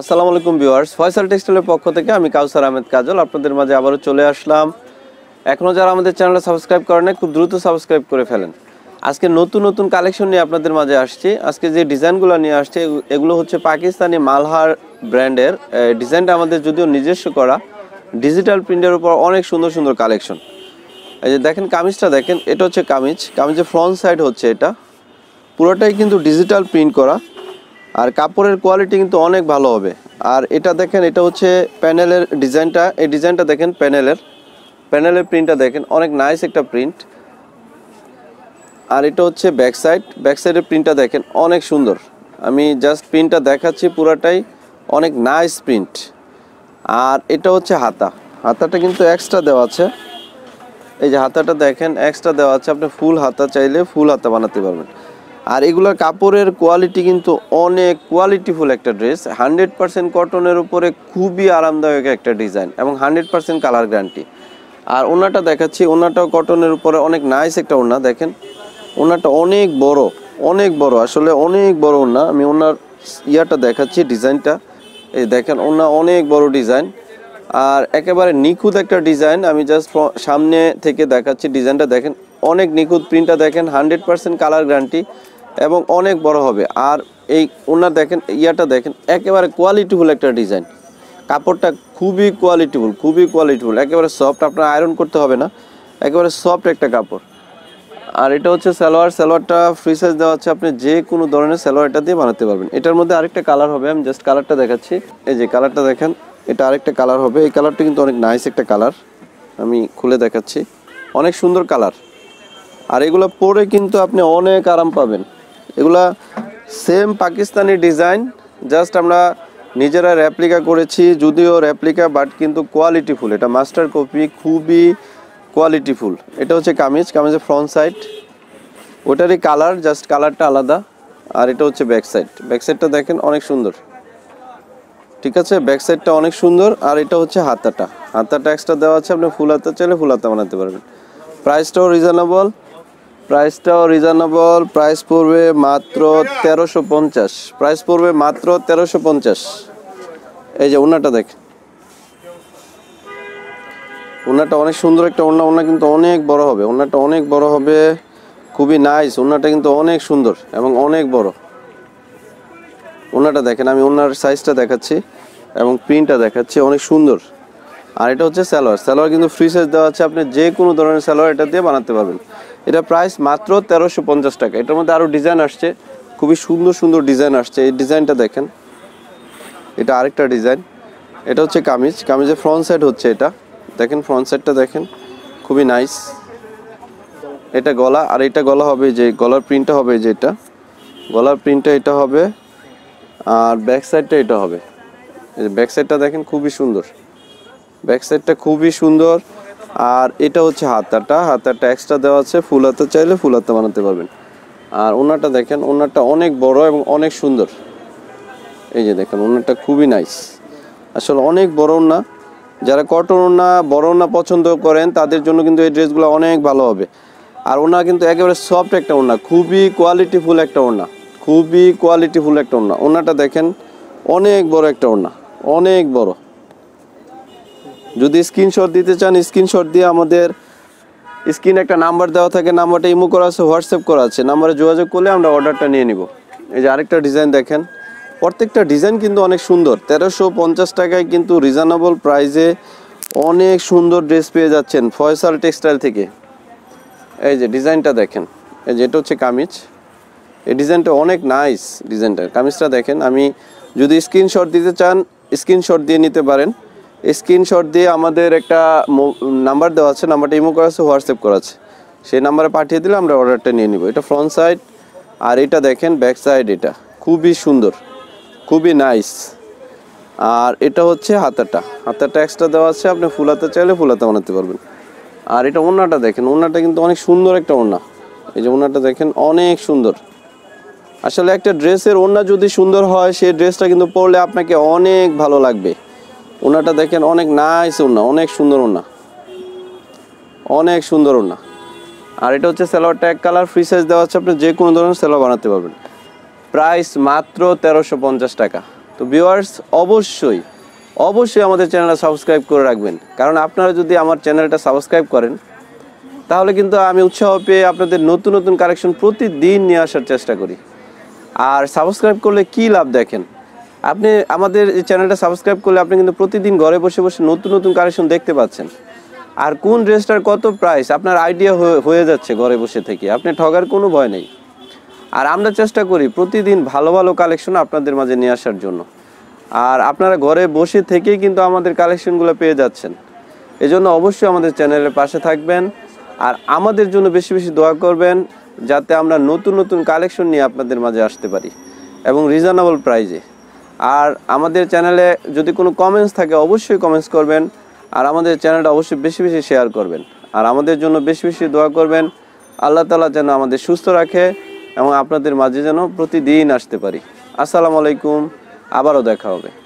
আসসালামু আলাইকুম ভিউয়ার্স ফয়সাল টেক্সটাইলের পক্ষ থেকে আমি কাউসার আহমেদ কাজল আপনাদের মাঝে আবারও চলে আসলাম এখনও যারা আমাদের চ্যানেলটা সাবস্ক্রাইব করে নেয় খুব দ্রুত সাবস্ক্রাইব করে ফেলেন আজকে নতুন নতুন কালেকশন নিয়ে আপনাদের মাঝে আসছি আজকে যে ডিজাইনগুলো নিয়ে আসছে এগুলো হচ্ছে পাকিস্তানি মালহার ব্র্যান্ডের ডিজাইনটা আমাদের যদিও নিজস্ব করা ডিজিটাল প্রিন্টের উপর অনেক সুন্দর সুন্দর কালেকশন এই যে দেখেন কামিজটা দেখেন এটা হচ্ছে কামিজ কামিজের ফ্রন্ট সাইড হচ্ছে এটা পুরোটাই কিন্তু ডিজিটাল প্রিন্ট করা আর কাপড়ের কোয়ালিটি কিন্তু অনেক ভালো হবে আর এটা দেখেন এটা হচ্ছে প্যানেলের ডিজাইনটা এই ডিজাইনটা দেখেন প্যানেলের প্যানেলের প্রিন্টটা দেখেন অনেক নাইস একটা প্রিন্ট আর এটা হচ্ছে ব্যাক সাইড ব্যাক সাইডের প্রিন্টটা দেখেন অনেক সুন্দর আমি জাস্ট প্রিন্টটা দেখাচ্ছি পুরাটাই অনেক নাইস প্রিন্ট আর এটা হচ্ছে হাতা হাতাটা কিন্তু এক্সট্রা দেওয়া আছে এই যে হাতাটা দেখেন এক্সট্রা দেওয়া আছে আপনি ফুল হাতা চাইলে ফুল হাতা বানাতে পারবেন আর এগুলোর কাপড়ের কোয়ালিটি কিন্তু অনেক কোয়ালিটিফুল একটা ড্রেস হান্ড্রেড পার্সেন্ট কটনের উপরে খুবই আরামদায়ক একটা ডিজাইন এবং হান্ড্রেড পার্সেন্ট কালার গ্যারান্টি আর ওনাটা দেখাচ্ছি ওনাটাও কটনের উপরে অনেক নাইস একটা ওনা দেখেন ওনাটা অনেক বড় অনেক বড় আসলে অনেক বড় ওনা আমি ওনার ইয়াটা দেখাচ্ছি ডিজাইনটা এই দেখেন ওনা অনেক বড় ডিজাইন আর একেবারে নিখুঁত একটা ডিজাইন আমি জাস্ট সামনে থেকে দেখাচ্ছি ডিজাইনটা দেখেন অনেক নিখুঁত প্রিন্টটা দেখেন হান্ড্রেড পার্সেন্ট কালার গ্যারান্টি এবং অনেক বড় হবে আর এই ওনার দেখেন ইয়াটা দেখেন একেবারে কোয়ালিটিফুল একটা ডিজাইন কাপড়টা খুবই কোয়ালিটিফুল খুবই কোয়ালিটিফুল একেবারে সফট আপনার আয়রন করতে হবে না একেবারে সফট একটা কাপড় আর এটা হচ্ছে সালোয়ার সালোয়ারটা ফ্রি সাইজ দেওয়া আছে আপনি যে কোনো ধরনের সালোয়ার এটা দিয়ে বানাতে পারবেন এটার মধ্যে আরেকটা কালার হবে আমি জাস্ট কালারটা দেখাচ্ছি এই যে কালারটা দেখেন এটা আরেকটা কালার হবে এই কালারটা কিন্তু অনেক নাইস একটা কালার আমি খুলে দেখাচ্ছি অনেক সুন্দর কালার আর এগুলো পরে কিন্তু আপনি অনেক আরাম পাবেন এগুলা সেম পাকিস্তানি ডিজাইন জাস্ট আমরা নিজেরা রেপ্লিকা করেছি যদিও রেপ্লিকা বাট কিন্তু কোয়ালিটিফুল এটা মাস্টার কপি খুবই কোয়ালিটিফুল এটা হচ্ছে কামিজ কামিজের ফ্রন্ট সাইড ওটারই কালার জাস্ট কালারটা আলাদা আর এটা হচ্ছে ব্যাক সাইড ব্যাক সাইডটা দেখেন অনেক সুন্দর ঠিক আছে ব্যাক সাইডটা অনেক সুন্দর আর এটা হচ্ছে হাতাটা হাতাটা এক্সট্রা দেওয়া আছে আপনি ফুল হাতা চাইলে ফুল হাতা বানাতে পারবেন প্রাইসটাও রিজনেবল প্রাইসটাও রিজনেবল প্রাইস পড়বে মাত্র তেরোশো পঞ্চাশ প্রাইস পড়বে মাত্র তেরোশো পঞ্চাশ এই যে ওনাটা দেখ ওনাটা অনেক সুন্দর একটা ওনা ওনা কিন্তু অনেক বড় হবে ওনাটা অনেক বড় হবে খুবই নাইস ওনাটা কিন্তু অনেক সুন্দর এবং অনেক বড় ওনাটা দেখেন আমি ওনার সাইজটা দেখাচ্ছি এবং প্রিন্টটা দেখাচ্ছি অনেক সুন্দর আর এটা হচ্ছে স্যালোয়ার স্যালোয়ার কিন্তু ফ্রি সাইজ দেওয়া আছে আপনি যে কোনো ধরনের স্যালোয়ার এটা দিয়ে বানাতে পারবেন এটা প্রাইস মাত্র তেরোশো পঞ্চাশ টাকা এটার মধ্যে আরও ডিজাইন আসছে খুবই সুন্দর সুন্দর ডিজাইন আসছে এই ডিজাইনটা দেখেন এটা আরেকটা ডিজাইন এটা হচ্ছে কামিজ কামিজের ফ্রন্ট সাইড হচ্ছে এটা দেখেন ফ্রন্ট সাইডটা দেখেন খুবই নাইস এটা গলা আর এটা গলা হবে যে গলার প্রিন্টটা হবে যে এটা গলার প্রিন্টটা এটা হবে আর ব্যাক সাইডটা এটা হবে ব্যাক সাইডটা দেখেন খুবই সুন্দর ব্যাক সাইডটা খুবই সুন্দর আর এটা হচ্ছে হাতাটা হাতাটা এক্সট্রা দেওয়া আছে ফুল হাতা চাইলে ফুল হাতা বানাতে পারবেন আর ওনাটা দেখেন ওনাটা অনেক বড় এবং অনেক সুন্দর এই যে দেখেন ওনাটা খুবই নাইস আসলে অনেক বড় না যারা কটন ওনা বড় ওনা পছন্দ করেন তাদের জন্য কিন্তু এই ড্রেসগুলো অনেক ভালো হবে আর ওনা কিন্তু একেবারে সফট একটা ওনা খুবই কোয়ালিটিফুল একটা ওনা খুবই কোয়ালিটিফুল একটা ওনা ওনাটা দেখেন অনেক বড় একটা ওনা অনেক বড় যদি স্ক্রিনশট দিতে চান স্ক্রিনশট দিয়ে আমাদের স্ক্রিনে একটা নাম্বার দেওয়া থাকে নাম্বারটা ইমো করা আছে হোয়াটসঅ্যাপ করা আছে নাম্বারে যোগাযোগ করলে আমরা অর্ডারটা নিয়ে নিব এই যে আরেকটা ডিজাইন দেখেন প্রত্যেকটা ডিজাইন কিন্তু অনেক সুন্দর তেরোশো পঞ্চাশ টাকায় কিন্তু রিজনেবল প্রাইসে অনেক সুন্দর ড্রেস পেয়ে যাচ্ছেন ফয়সাল টেক্সটাইল থেকে এই যে ডিজাইনটা দেখেন এই যে এটা হচ্ছে কামিজ এই ডিজাইনটা অনেক নাইস ডিজাইনটা কামিজটা দেখেন আমি যদি স্ক্রিনশট দিতে চান স্ক্রিনশট দিয়ে নিতে পারেন স্ক্রিনশট দিয়ে আমাদের একটা নাম্বার দেওয়া আছে নাম্বারটা ইমো করা আছে হোয়াটসঅ্যাপ করা আছে সেই নাম্বারে পাঠিয়ে দিলে আমরা অর্ডারটা নিয়ে নিব এটা ফ্রন্ট সাইড আর এটা দেখেন ব্যাক সাইড এটা খুবই সুন্দর খুবই নাইস আর এটা হচ্ছে হাতাটা হাতাটা এক্সট্রা দেওয়া আছে আপনি ফুলাতে চাইলে ফুলাতে বানাতে পারবেন আর এটা ওনাটা দেখেন ওনাটা কিন্তু অনেক সুন্দর একটা ওনা এই যে ওনাটা দেখেন অনেক সুন্দর আসলে একটা ড্রেসের ওনা যদি সুন্দর হয় সেই ড্রেসটা কিন্তু পরলে আপনাকে অনেক ভালো লাগবে ওনাটা দেখেন অনেক নাইস ওনা অনেক সুন্দর ওনা অনেক সুন্দর ওনা আর এটা হচ্ছে সেলোয়ারটা এক কালার ফ্রি সাইজ দেওয়া হচ্ছে আপনি যে কোনো ধরনের সেলোয়ার বানাতে পারবেন প্রাইস মাত্র তেরোশো পঞ্চাশ টাকা তো ভিউয়ার্স অবশ্যই অবশ্যই আমাদের চ্যানেলটা সাবস্ক্রাইব করে রাখবেন কারণ আপনারা যদি আমার চ্যানেলটা সাবস্ক্রাইব করেন তাহলে কিন্তু আমি উৎসাহ পেয়ে আপনাদের নতুন নতুন কালেকশন প্রতিদিন নিয়ে আসার চেষ্টা করি আর সাবস্ক্রাইব করলে কী লাভ দেখেন আপনি আমাদের এই চ্যানেলটা সাবস্ক্রাইব করলে আপনি কিন্তু প্রতিদিন ঘরে বসে বসে নতুন নতুন কালেকশন দেখতে পাচ্ছেন আর কোন ড্রেসটার কত প্রাইস আপনার আইডিয়া হয়ে যাচ্ছে ঘরে বসে থেকে আপনি ঠগার কোনো ভয় নেই আর আমরা চেষ্টা করি প্রতিদিন ভালো ভালো কালেকশন আপনাদের মাঝে নিয়ে আসার জন্য আর আপনারা ঘরে বসে থেকেই কিন্তু আমাদের কালেকশনগুলো পেয়ে যাচ্ছেন এজন্য অবশ্যই আমাদের চ্যানেলের পাশে থাকবেন আর আমাদের জন্য বেশি বেশি দোয়া করবেন যাতে আমরা নতুন নতুন কালেকশন নিয়ে আপনাদের মাঝে আসতে পারি এবং রিজনেবল প্রাইজে আর আমাদের চ্যানেলে যদি কোনো কমেন্টস থাকে অবশ্যই কমেন্টস করবেন আর আমাদের চ্যানেলটা অবশ্যই বেশি বেশি শেয়ার করবেন আর আমাদের জন্য বেশি বেশি দোয়া করবেন আল্লাহ তালা যেন আমাদের সুস্থ রাখে এবং আপনাদের মাঝে যেন প্রতিদিন আসতে পারি আসসালামু আলাইকুম আবারও দেখা হবে